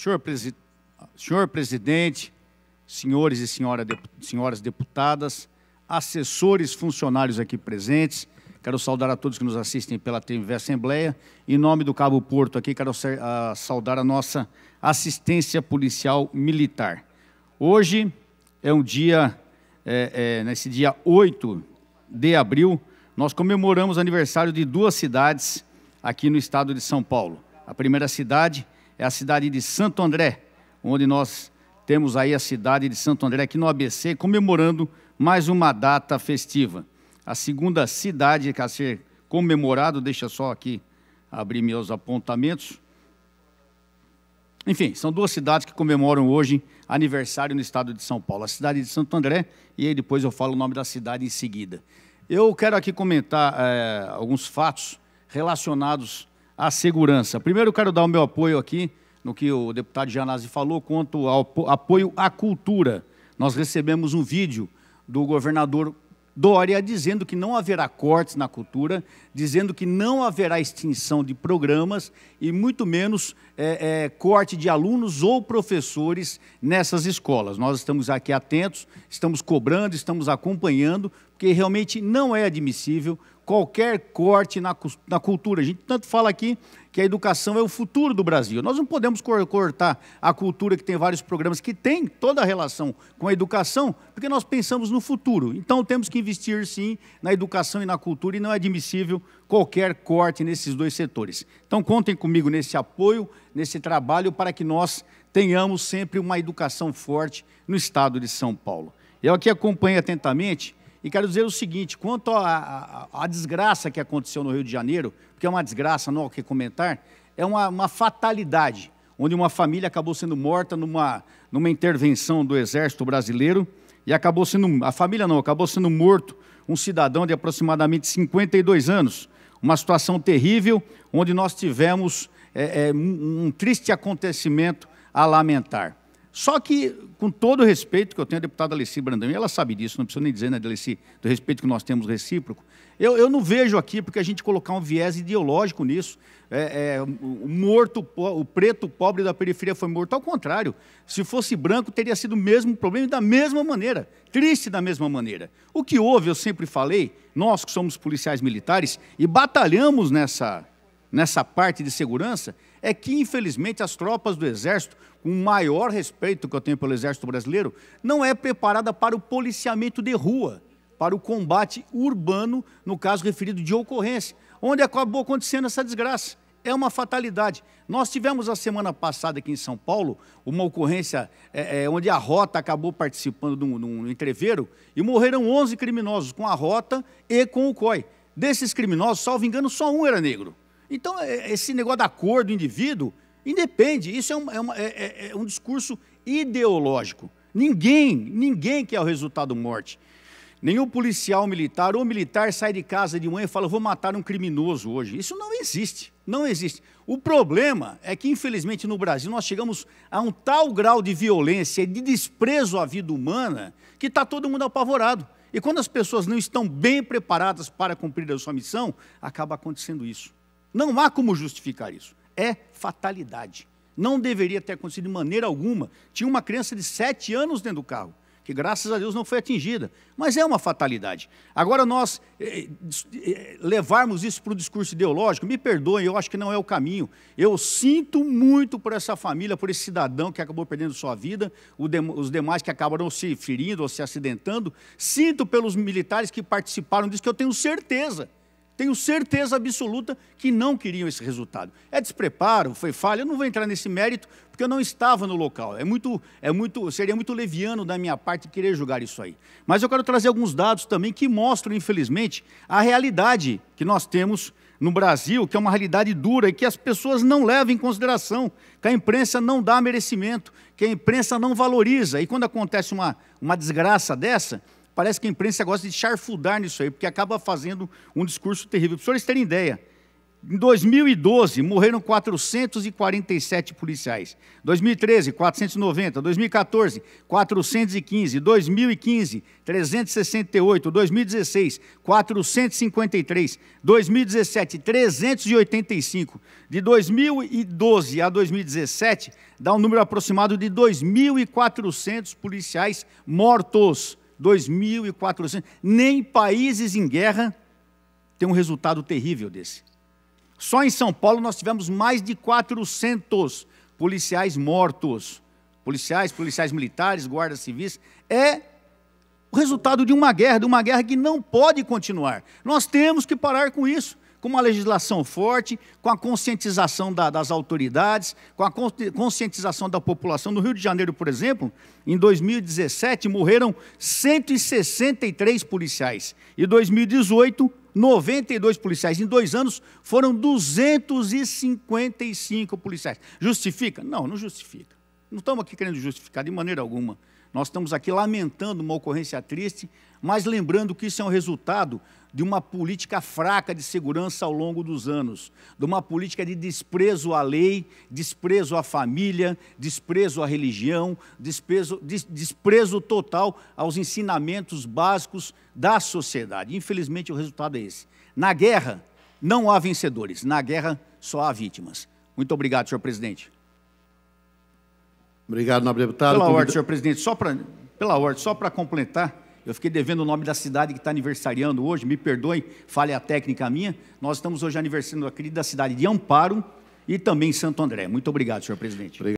Senhor, presi senhor presidente, senhores e senhora de senhoras deputadas, assessores, funcionários aqui presentes, quero saudar a todos que nos assistem pela TV Assembleia. Em nome do Cabo Porto aqui, quero uh, saudar a nossa assistência policial militar. Hoje é um dia, é, é, nesse dia 8 de abril, nós comemoramos aniversário de duas cidades aqui no estado de São Paulo. A primeira cidade é a cidade de Santo André, onde nós temos aí a cidade de Santo André aqui no ABC comemorando mais uma data festiva. A segunda cidade a ser comemorado, deixa só aqui abrir meus apontamentos. Enfim, são duas cidades que comemoram hoje aniversário no estado de São Paulo, a cidade de Santo André, e aí depois eu falo o nome da cidade em seguida. Eu quero aqui comentar é, alguns fatos relacionados à segurança. Primeiro, eu quero dar o meu apoio aqui no que o deputado Janazzi falou quanto ao apoio à cultura. Nós recebemos um vídeo do governador Dória dizendo que não haverá cortes na cultura, dizendo que não haverá extinção de programas e muito menos é, é, corte de alunos ou professores nessas escolas. Nós estamos aqui atentos, estamos cobrando, estamos acompanhando, porque realmente não é admissível qualquer corte na, na cultura. A gente tanto fala aqui que a educação é o futuro do Brasil. Nós não podemos cortar a cultura, que tem vários programas que tem toda a relação com a educação, porque nós pensamos no futuro. Então temos que investir sim na educação e na cultura, e não é admissível qualquer corte nesses dois setores. Então contem comigo nesse apoio, nesse trabalho, para que nós tenhamos sempre uma educação forte no estado de São Paulo. Eu aqui acompanho atentamente e quero dizer o seguinte: quanto à desgraça que aconteceu no Rio de Janeiro, porque é uma desgraça, não há o que comentar, é uma, uma fatalidade, onde uma família acabou sendo morta numa, numa intervenção do Exército Brasileiro e acabou sendo, a família não, acabou sendo morto um cidadão de aproximadamente 52 anos. Uma situação terrível, onde nós tivemos é, é, um, um triste acontecimento a lamentar. Só que, com todo o respeito que eu tenho à deputada Alessi Brandão, ela sabe disso, não precisa nem dizer, né, Alessi, do respeito que nós temos recíproco, eu, eu não vejo aqui, porque a gente colocar um viés ideológico nisso, é, é, o morto, o preto pobre da periferia foi morto, ao contrário, se fosse branco teria sido o mesmo problema da mesma maneira, triste da mesma maneira. O que houve, eu sempre falei, nós que somos policiais militares e batalhamos nessa, nessa parte de segurança, é que, infelizmente, as tropas do Exército, com o maior respeito que eu tenho pelo Exército Brasileiro, não é preparada para o policiamento de rua, para o combate urbano, no caso referido de ocorrência, onde acabou acontecendo essa desgraça. É uma fatalidade. Nós tivemos a semana passada aqui em São Paulo uma ocorrência é, é, onde a Rota acabou participando de um, de um entreveiro e morreram 11 criminosos com a Rota e com o COI. Desses criminosos, salvo engano, só um era negro. Então, é, é, esse negócio da cor do indivíduo, independe, isso é um, é uma, é, é, é um discurso ideológico. Ninguém, ninguém quer o resultado morte. Nenhum policial militar ou militar sai de casa de manhã e fala, vou matar um criminoso hoje. Isso não existe, não existe. O problema é que, infelizmente, no Brasil, nós chegamos a um tal grau de violência e de desprezo à vida humana que está todo mundo apavorado. E quando as pessoas não estão bem preparadas para cumprir a sua missão, acaba acontecendo isso. Não há como justificar isso. É fatalidade. Não deveria ter acontecido de maneira alguma. Tinha uma criança de 7 anos dentro do carro, que graças a Deus não foi atingida. Mas é uma fatalidade. Agora, nós eh, eh, eh, levarmos isso para o discurso ideológico, me perdoem, eu acho que não é o caminho. Eu sinto muito por essa família, por esse cidadão que acabou perdendo sua vida, os demais que acabaram se ferindo ou se acidentando. Sinto pelos militares que participaram disso, que eu tenho certeza tenho certeza absoluta que não queriam esse resultado. É despreparo, foi falha, eu não vou entrar nesse mérito, porque eu não estava no local. É muito, é muito, seria muito leviano da minha parte querer julgar isso aí. Mas eu quero trazer alguns dados também que mostram, infelizmente, a realidade que nós temos no Brasil, que é uma realidade dura e que as pessoas não levam em consideração, que a imprensa não dá merecimento, que a imprensa não valoriza. E quando acontece uma, uma desgraça dessa, Parece que a imprensa gosta de charfudar nisso aí, porque acaba fazendo um discurso terrível. Para vocês terem ideia, em 2012, morreram 447 policiais. 2013, 490. 2014, 415. 2015, 368. 2016, 453. 2017, 385. De 2012 a 2017, dá um número aproximado de 2.400 policiais mortos. 2.400. Nem países em guerra têm um resultado terrível desse. Só em São Paulo nós tivemos mais de 400 policiais mortos. Policiais, policiais militares, guardas civis. É o resultado de uma guerra, de uma guerra que não pode continuar. Nós temos que parar com isso com uma legislação forte, com a conscientização da, das autoridades, com a conscientização da população. No Rio de Janeiro, por exemplo, em 2017 morreram 163 policiais. E 2018, 92 policiais. Em dois anos, foram 255 policiais. Justifica? Não, não justifica. Não estamos aqui querendo justificar de maneira alguma. Nós estamos aqui lamentando uma ocorrência triste, mas lembrando que isso é um resultado de uma política fraca de segurança ao longo dos anos, de uma política de desprezo à lei, desprezo à família, desprezo à religião, desprezo, des, desprezo total aos ensinamentos básicos da sociedade. Infelizmente, o resultado é esse. Na guerra, não há vencedores, na guerra, só há vítimas. Muito obrigado, senhor presidente. Obrigado, nobre deputado. Pela ordem, senhor presidente, só para pela ordem, só para completar, eu fiquei devendo o nome da cidade que está aniversariando hoje, me perdoem, falha a técnica minha. Nós estamos hoje aniversando a querida cidade de Amparo e também Santo André. Muito obrigado, senhor presidente. Obrigado.